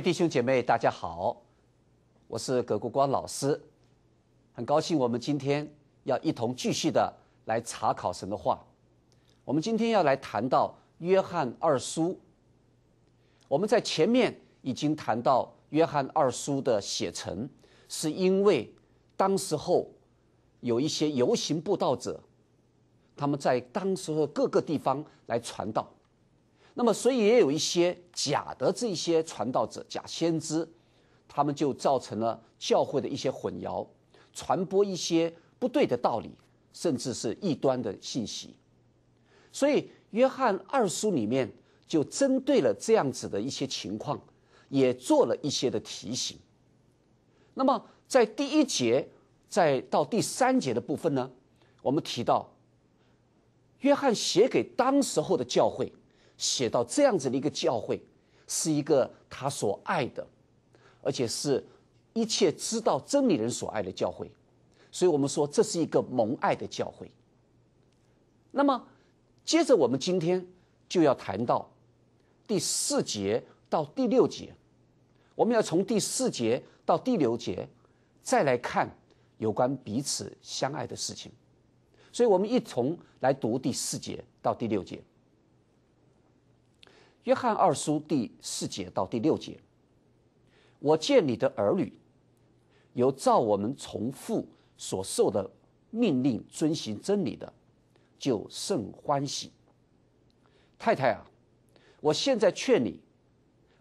弟兄姐妹，大家好，我是葛国光老师，很高兴我们今天要一同继续的来查考神的话。我们今天要来谈到约翰二书。我们在前面已经谈到约翰二书的写成，是因为当时候有一些游行布道者，他们在当时候各个地方来传道。那么，所以也有一些假的这些传道者、假先知，他们就造成了教会的一些混淆，传播一些不对的道理，甚至是异端的信息。所以，约翰二书里面就针对了这样子的一些情况，也做了一些的提醒。那么，在第一节，再到第三节的部分呢，我们提到，约翰写给当时候的教会。写到这样子的一个教会，是一个他所爱的，而且是一切知道真理人所爱的教会，所以我们说这是一个蒙爱的教会。那么，接着我们今天就要谈到第四节到第六节，我们要从第四节到第六节再来看有关彼此相爱的事情，所以我们一同来读第四节到第六节。约翰二书第四节到第六节，我见你的儿女，有照我们从父所受的命令遵行真理的，就甚欢喜。太太啊，我现在劝你，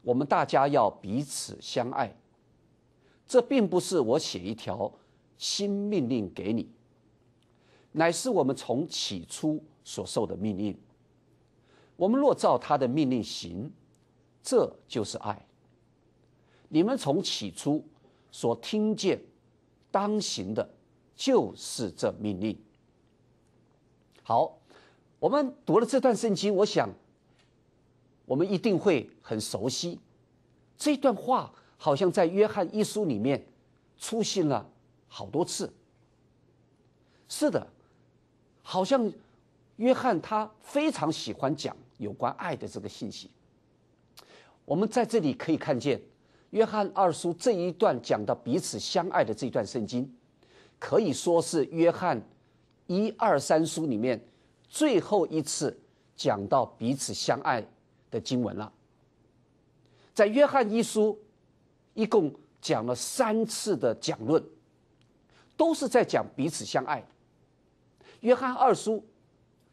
我们大家要彼此相爱。这并不是我写一条新命令给你，乃是我们从起初所受的命令。我们若照他的命令行，这就是爱。你们从起初所听见、当行的，就是这命令。好，我们读了这段圣经，我想，我们一定会很熟悉这段话，好像在约翰一书里面出现了好多次。是的，好像约翰他非常喜欢讲。有关爱的这个信息，我们在这里可以看见，约翰二书这一段讲到彼此相爱的这段圣经，可以说是约翰一二三书里面最后一次讲到彼此相爱的经文了。在约翰一书，一共讲了三次的讲论，都是在讲彼此相爱。约翰二书，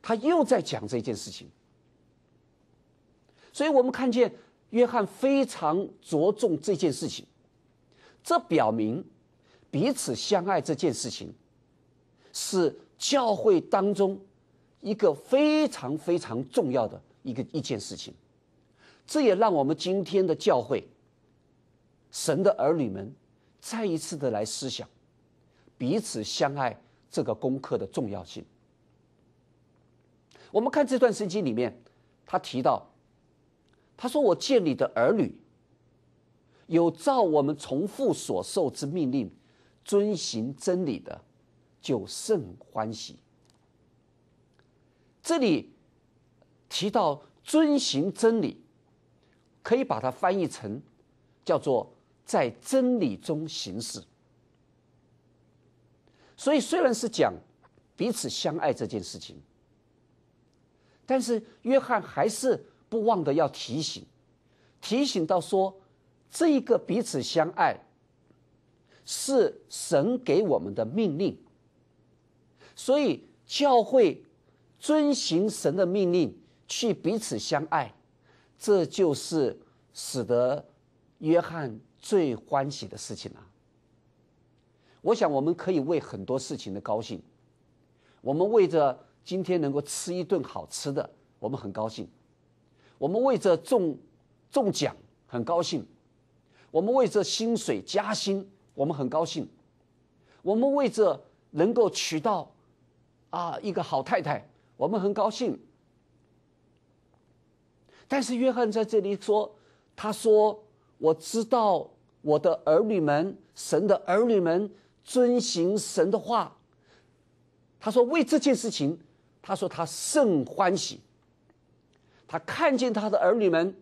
他又在讲这件事情。所以我们看见约翰非常着重这件事情，这表明彼此相爱这件事情是教会当中一个非常非常重要的一个一件事情。这也让我们今天的教会神的儿女们再一次的来思想彼此相爱这个功课的重要性。我们看这段圣经里面，他提到。他说：“我见你的儿女，有照我们从父所受之命令，遵行真理的，就甚欢喜。”这里提到遵行真理，可以把它翻译成叫做在真理中行事。所以虽然是讲彼此相爱这件事情，但是约翰还是。不忘的要提醒，提醒到说，这一个彼此相爱，是神给我们的命令。所以教会遵行神的命令去彼此相爱，这就是使得约翰最欢喜的事情了。我想我们可以为很多事情的高兴，我们为着今天能够吃一顿好吃的，我们很高兴。我们为这中中奖很高兴，我们为这薪水加薪，我们很高兴，我们为这能够娶到啊一个好太太，我们很高兴。但是约翰在这里说，他说我知道我的儿女们，神的儿女们遵行神的话。他说为这件事情，他说他甚欢喜。他看见他的儿女们，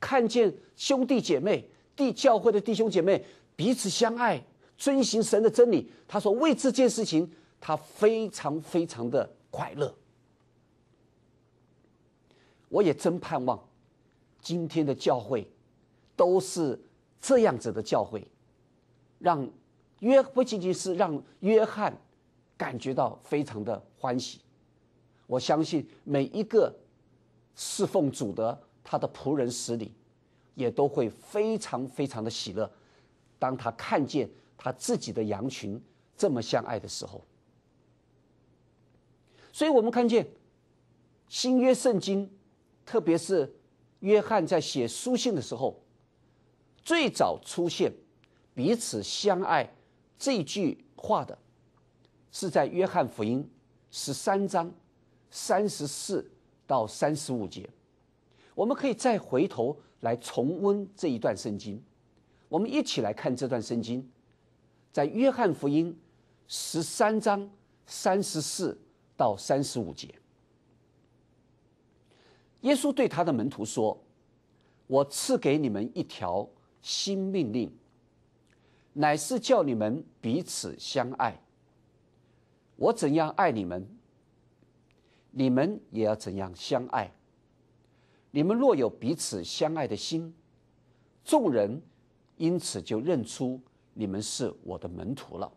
看见兄弟姐妹、弟教会的弟兄姐妹彼此相爱，遵循神的真理。他说：“为这件事情，他非常非常的快乐。”我也真盼望，今天的教会都是这样子的教会，让约不仅仅是让约翰感觉到非常的欢喜。我相信每一个。侍奉主的他的仆人使里，也都会非常非常的喜乐。当他看见他自己的羊群这么相爱的时候，所以我们看见新约圣经，特别是约翰在写书信的时候，最早出现彼此相爱这句话的，是在约翰福音十三章三十四。到三十五节，我们可以再回头来重温这一段圣经。我们一起来看这段圣经，在约翰福音十三章三十四到三十五节，耶稣对他的门徒说：“我赐给你们一条新命令，乃是叫你们彼此相爱。我怎样爱你们。”你们也要怎样相爱？你们若有彼此相爱的心，众人因此就认出你们是我的门徒了。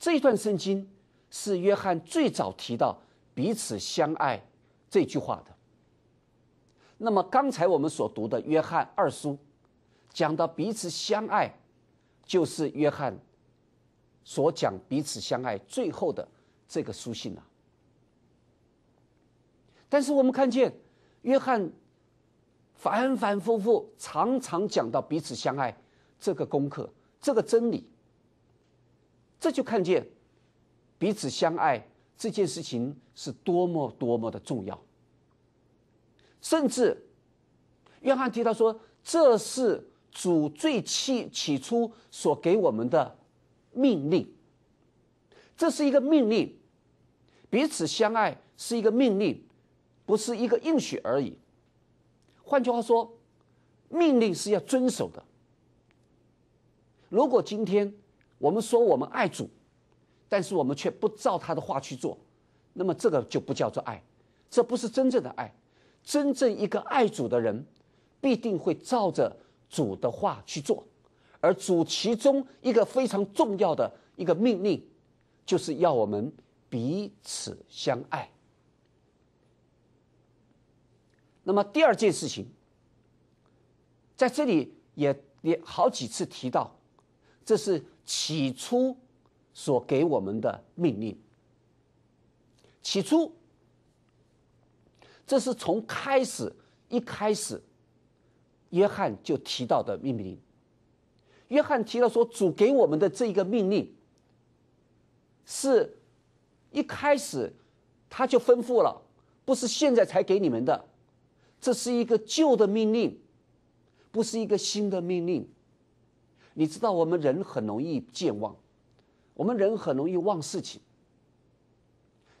这段圣经是约翰最早提到彼此相爱这句话的。那么刚才我们所读的约翰二书，讲到彼此相爱，就是约翰所讲彼此相爱最后的这个书信了。但是我们看见，约翰反反复复、常常讲到彼此相爱这个功课、这个真理，这就看见彼此相爱这件事情是多么多么的重要。甚至约翰提到说，这是主最起起初所给我们的命令，这是一个命令，彼此相爱是一个命令。不是一个应许而已。换句话说，命令是要遵守的。如果今天我们说我们爱主，但是我们却不照他的话去做，那么这个就不叫做爱，这不是真正的爱。真正一个爱主的人，必定会照着主的话去做。而主其中一个非常重要的一个命令，就是要我们彼此相爱。那么第二件事情，在这里也也好几次提到，这是起初所给我们的命令。起初，这是从开始一开始，约翰就提到的命令。约翰提到说，主给我们的这一个命令，是一开始他就吩咐了，不是现在才给你们的。这是一个旧的命令，不是一个新的命令。你知道，我们人很容易健忘，我们人很容易忘事情。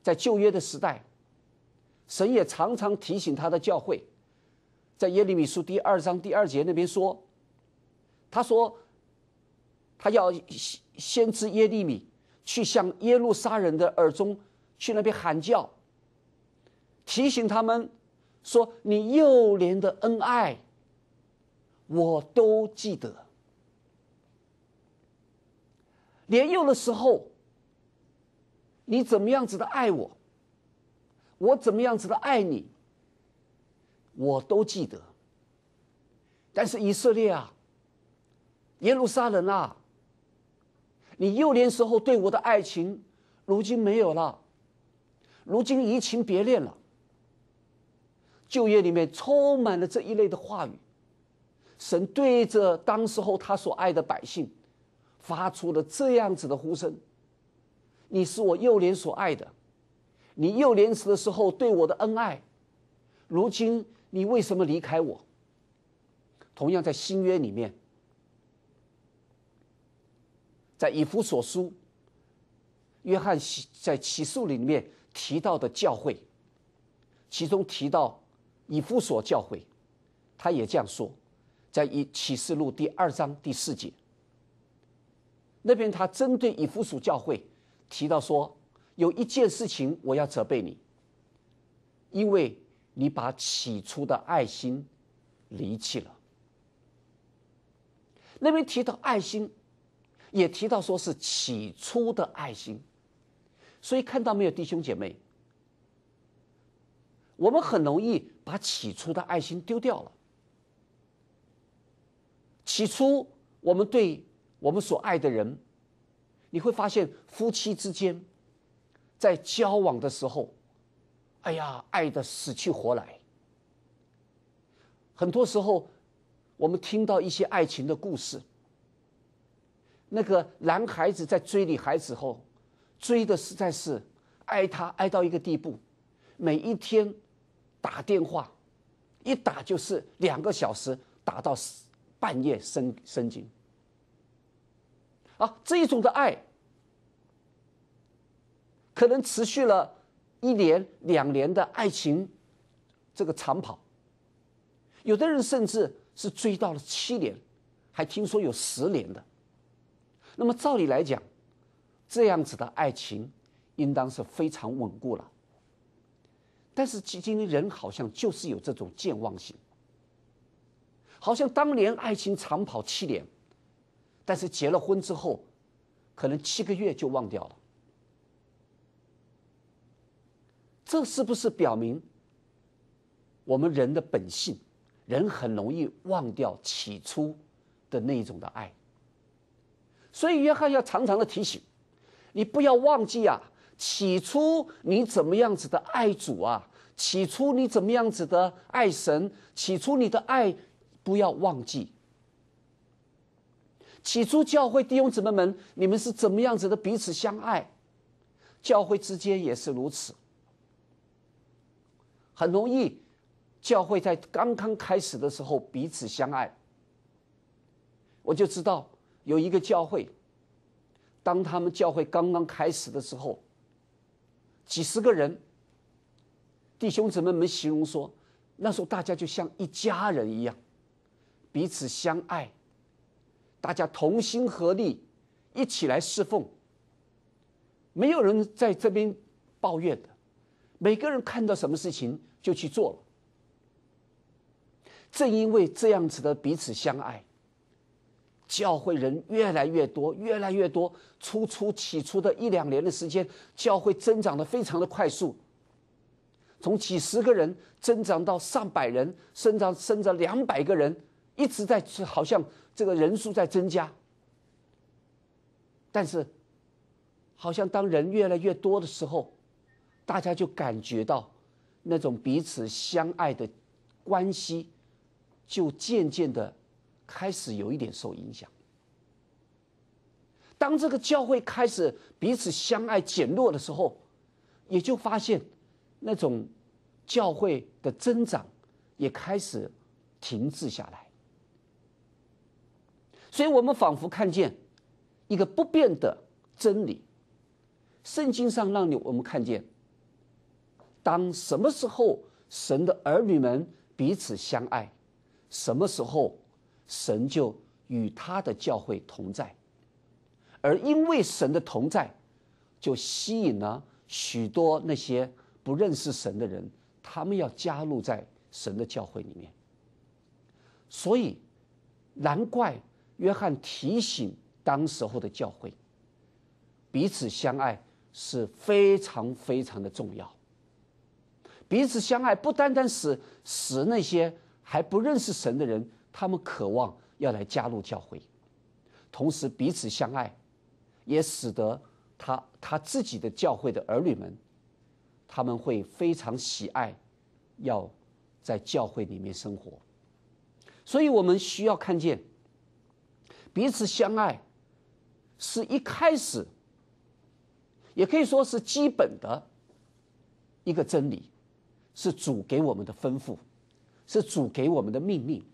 在旧约的时代，神也常常提醒他的教会，在耶利米书第二章第二节那边说，他说，他要先知耶利米去向耶路撒人的耳中去那边喊叫，提醒他们。说你幼年的恩爱，我都记得。年幼的时候，你怎么样子的爱我，我怎么样子的爱你，我都记得。但是以色列啊，耶路撒冷啊，你幼年时候对我的爱情，如今没有了，如今移情别恋了。就业里面充满了这一类的话语。神对着当时候他所爱的百姓，发出了这样子的呼声：“你是我幼年所爱的，你幼年时的时候对我的恩爱，如今你为什么离开我？”同样在新约里面，在以弗所书，约翰在启示里面提到的教诲，其中提到。以弗所教会，他也这样说，在以启示录第二章第四节，那边他针对以弗所教会提到说，有一件事情我要责备你，因为你把起初的爱心离弃了。那边提到爱心，也提到说是起初的爱心，所以看到没有，弟兄姐妹，我们很容易。把起初的爱心丢掉了。起初，我们对我们所爱的人，你会发现夫妻之间在交往的时候，哎呀，爱的死去活来。很多时候，我们听到一些爱情的故事，那个男孩子在追女孩子后，追的实在是爱她爱到一个地步，每一天。打电话，一打就是两个小时，打到半夜深深经。啊，这一种的爱，可能持续了一年、两年的爱情，这个长跑。有的人甚至是追到了七年，还听说有十年的。那么照理来讲，这样子的爱情，应当是非常稳固了。但是，今天人好像就是有这种健忘性，好像当年爱情长跑七年，但是结了婚之后，可能七个月就忘掉了。这是不是表明我们人的本性，人很容易忘掉起初的那一种的爱？所以，约翰要常常的提醒你，不要忘记呀。起初你怎么样子的爱主啊？起初你怎么样子的爱神？起初你的爱不要忘记。起初教会弟兄姊妹们，你们是怎么样子的彼此相爱？教会之间也是如此。很容易，教会在刚刚开始的时候彼此相爱。我就知道有一个教会，当他们教会刚刚开始的时候。几十个人，弟兄姊妹们形容说，那时候大家就像一家人一样，彼此相爱，大家同心合力，一起来侍奉。没有人在这边抱怨的，每个人看到什么事情就去做了。正因为这样子的彼此相爱。教会人越来越多，越来越多。初初起初的一两年的时间，教会增长的非常的快速，从几十个人增长到上百人，生长生长两百个人，一直在好像这个人数在增加。但是，好像当人越来越多的时候，大家就感觉到那种彼此相爱的关系就渐渐的。开始有一点受影响。当这个教会开始彼此相爱减弱的时候，也就发现那种教会的增长也开始停滞下来。所以我们仿佛看见一个不变的真理：圣经上让你我们看见，当什么时候神的儿女们彼此相爱，什么时候。神就与他的教会同在，而因为神的同在，就吸引了许多那些不认识神的人，他们要加入在神的教会里面。所以，难怪约翰提醒当时候的教会，彼此相爱是非常非常的重要。彼此相爱不单单是使那些还不认识神的人。他们渴望要来加入教会，同时彼此相爱，也使得他他自己的教会的儿女们，他们会非常喜爱，要在教会里面生活。所以我们需要看见，彼此相爱，是一开始，也可以说是基本的一个真理，是主给我们的吩咐，是主给我们的命令。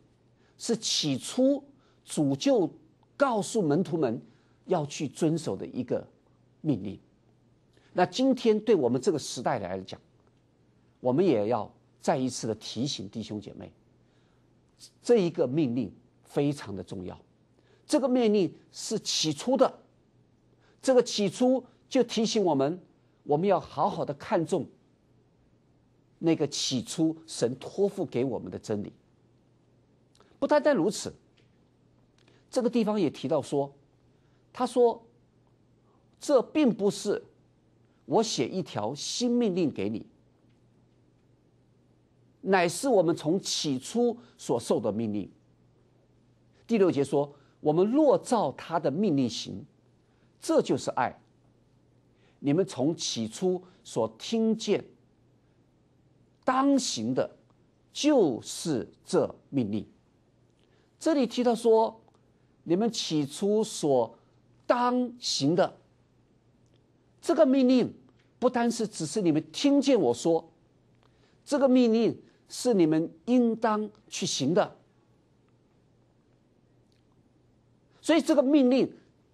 是起初主就告诉门徒们要去遵守的一个命令。那今天对我们这个时代来讲，我们也要再一次的提醒弟兄姐妹，这一个命令非常的重要。这个命令是起初的，这个起初就提醒我们，我们要好好的看重那个起初神托付给我们的真理。不单单如此，这个地方也提到说：“他说，这并不是我写一条新命令给你，乃是我们从起初所受的命令。”第六节说：“我们若照他的命令行，这就是爱。你们从起初所听见当行的，就是这命令。”这里提到说，你们起初所当行的这个命令，不单是只是你们听见我说，这个命令是你们应当去行的。所以这个命令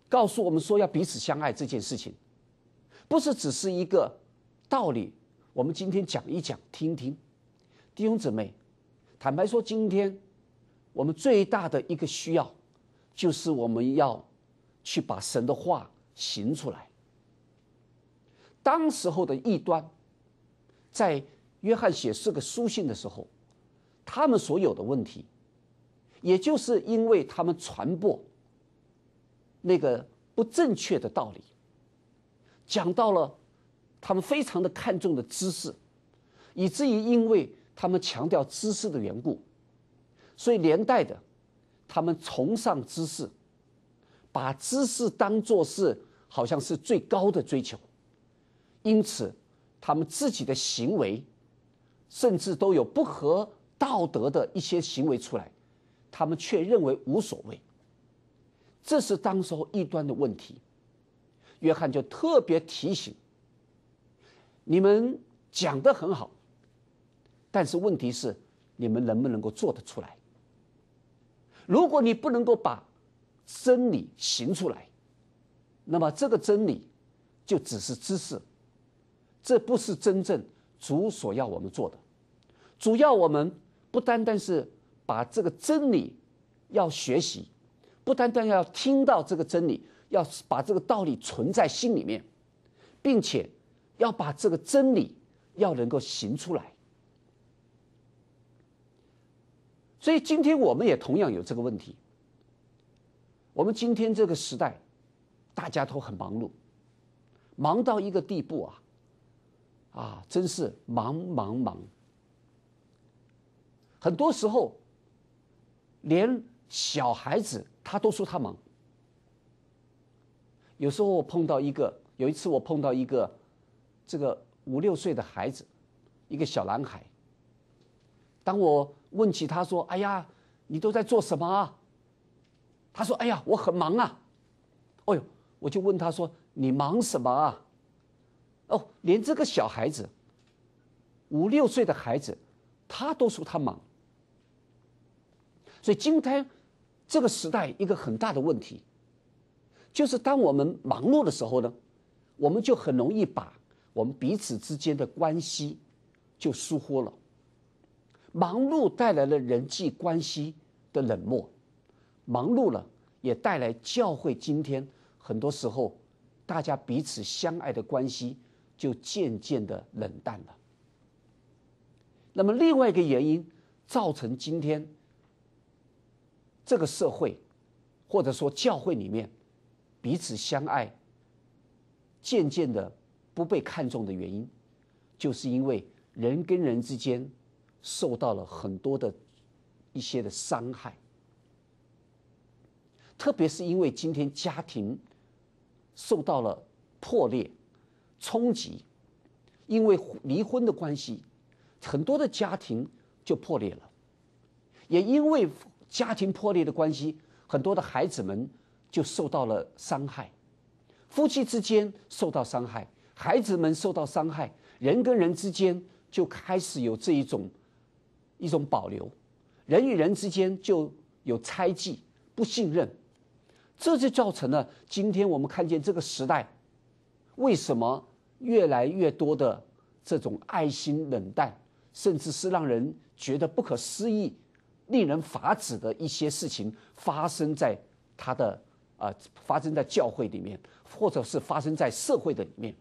告诉我们说，要彼此相爱这件事情，不是只是一个道理。我们今天讲一讲，听听弟兄姊妹，坦白说，今天。我们最大的一个需要，就是我们要去把神的话行出来。当时候的异端，在约翰写四个书信的时候，他们所有的问题，也就是因为他们传播那个不正确的道理，讲到了他们非常的看重的知识，以至于因为他们强调知识的缘故。所以连带的，他们崇尚知识，把知识当作是好像是最高的追求。因此，他们自己的行为，甚至都有不合道德的一些行为出来，他们却认为无所谓。这是当时候一端的问题。约翰就特别提醒：你们讲的很好，但是问题是你们能不能够做得出来？如果你不能够把真理行出来，那么这个真理就只是知识，这不是真正主所要我们做的。主要我们不单单是把这个真理要学习，不单单要听到这个真理，要把这个道理存在心里面，并且要把这个真理要能够行出来。所以今天我们也同样有这个问题。我们今天这个时代，大家都很忙碌，忙到一个地步啊，啊，真是忙忙忙。很多时候，连小孩子他都说他忙。有时候我碰到一个，有一次我碰到一个，这个五六岁的孩子，一个小男孩，当我。问起他说：“哎呀，你都在做什么啊？”他说：“哎呀，我很忙啊。”哦呦，我就问他说：“你忙什么啊？”哦，连这个小孩子，五六岁的孩子，他都说他忙。所以今天这个时代一个很大的问题，就是当我们忙碌的时候呢，我们就很容易把我们彼此之间的关系就疏忽了。忙碌带来了人际关系的冷漠，忙碌了也带来教会今天很多时候大家彼此相爱的关系就渐渐的冷淡了。那么另外一个原因造成今天这个社会或者说教会里面彼此相爱渐渐的不被看重的原因，就是因为人跟人之间。受到了很多的一些的伤害，特别是因为今天家庭受到了破裂冲击，因为离婚的关系，很多的家庭就破裂了，也因为家庭破裂的关系，很多的孩子们就受到了伤害，夫妻之间受到伤害，孩子们受到伤害，人跟人之间就开始有这一种。一种保留，人与人之间就有猜忌、不信任，这就造成了今天我们看见这个时代，为什么越来越多的这种爱心冷淡，甚至是让人觉得不可思议、令人发指的一些事情发生在他的啊，发生在教会里面，或者是发生在社会的里面。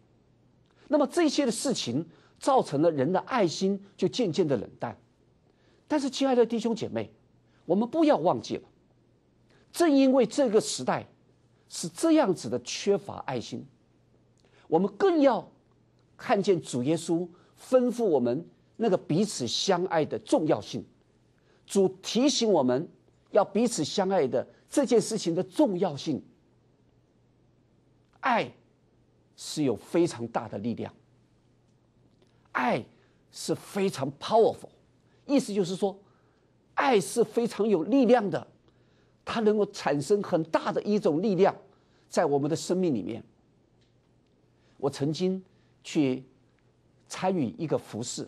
那么这些的事情造成了人的爱心就渐渐的冷淡。但是，亲爱的弟兄姐妹，我们不要忘记了，正因为这个时代是这样子的缺乏爱心，我们更要看见主耶稣吩咐我们那个彼此相爱的重要性。主提醒我们要彼此相爱的这件事情的重要性，爱是有非常大的力量，爱是非常 powerful。意思就是说，爱是非常有力量的，它能够产生很大的一种力量在我们的生命里面。我曾经去参与一个服饰，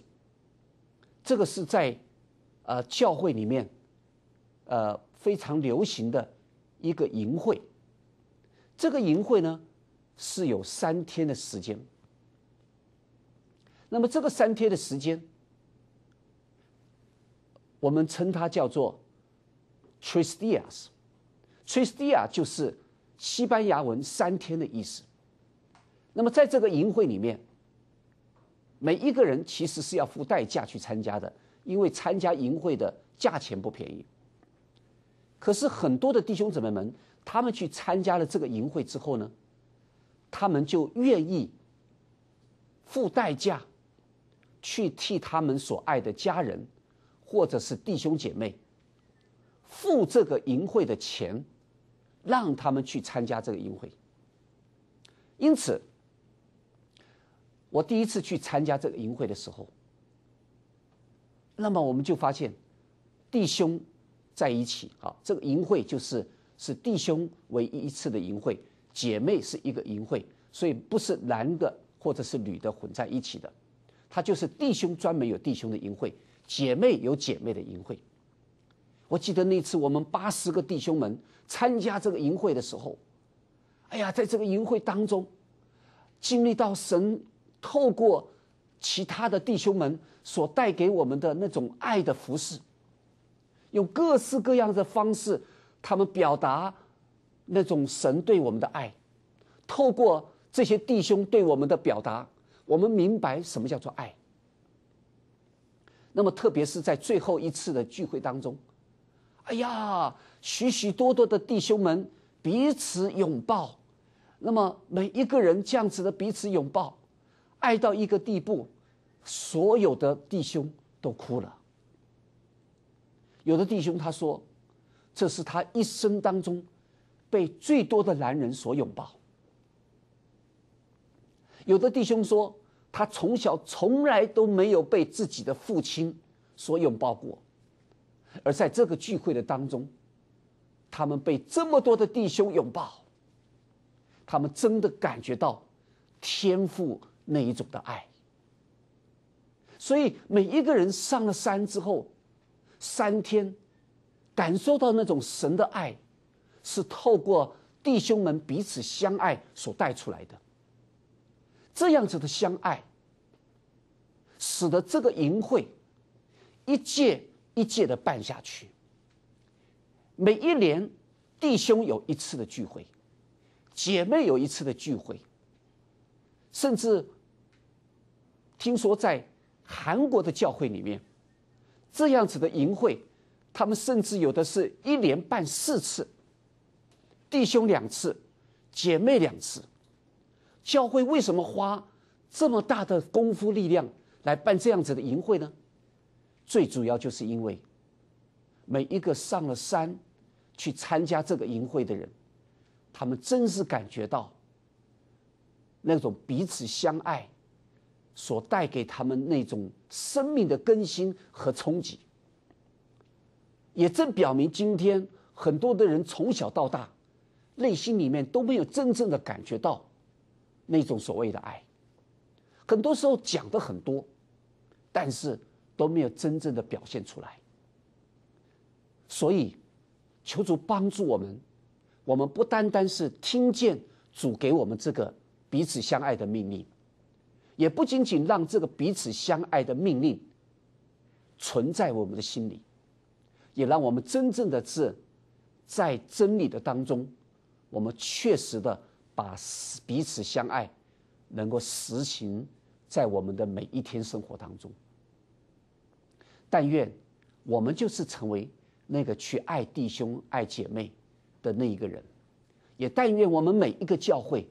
这个是在呃教会里面呃非常流行的一个淫会。这个淫会呢是有三天的时间，那么这个三天的时间。我们称它叫做 t r i s t i a s t r i s t i a 就是西班牙文“三天”的意思。那么，在这个淫会里面，每一个人其实是要付代价去参加的，因为参加淫会的价钱不便宜。可是，很多的弟兄姊妹们，他们去参加了这个淫会之后呢，他们就愿意付代价去替他们所爱的家人。或者是弟兄姐妹付这个淫会的钱，让他们去参加这个淫会。因此，我第一次去参加这个淫会的时候，那么我们就发现，弟兄在一起啊，这个淫会就是是弟兄唯一一次的淫会，姐妹是一个淫会，所以不是男的或者是女的混在一起的，他就是弟兄专门有弟兄的淫会。姐妹有姐妹的淫会，我记得那次我们八十个弟兄们参加这个淫会的时候，哎呀，在这个淫会当中，经历到神透过其他的弟兄们所带给我们的那种爱的服饰，用各式各样的方式，他们表达那种神对我们的爱，透过这些弟兄对我们的表达，我们明白什么叫做爱。那么，特别是在最后一次的聚会当中，哎呀，许许多多的弟兄们彼此拥抱，那么每一个人这样子的彼此拥抱，爱到一个地步，所有的弟兄都哭了。有的弟兄他说，这是他一生当中被最多的男人所拥抱。有的弟兄说。他从小从来都没有被自己的父亲所拥抱过，而在这个聚会的当中，他们被这么多的弟兄拥抱，他们真的感觉到天父那一种的爱。所以每一个人上了山之后，三天感受到那种神的爱，是透过弟兄们彼此相爱所带出来的，这样子的相爱。使得这个淫秽一届一届的办下去，每一年弟兄有一次的聚会，姐妹有一次的聚会，甚至听说在韩国的教会里面，这样子的淫秽，他们甚至有的是一年办四次，弟兄两次，姐妹两次，教会为什么花这么大的功夫力量？来办这样子的淫会呢？最主要就是因为每一个上了山去参加这个淫会的人，他们真是感觉到那种彼此相爱所带给他们那种生命的更新和冲击，也正表明今天很多的人从小到大内心里面都没有真正的感觉到那种所谓的爱，很多时候讲的很多。但是都没有真正的表现出来，所以，求主帮助我们，我们不单单是听见主给我们这个彼此相爱的命令，也不仅仅让这个彼此相爱的命令存在我们的心里，也让我们真正的是在真理的当中，我们确实的把彼此相爱能够实行在我们的每一天生活当中。但愿我们就是成为那个去爱弟兄爱姐妹的那一个人，也但愿我们每一个教会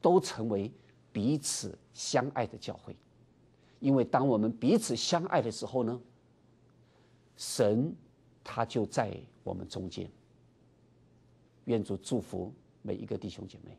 都成为彼此相爱的教会，因为当我们彼此相爱的时候呢，神他就在我们中间。愿主祝福每一个弟兄姐妹。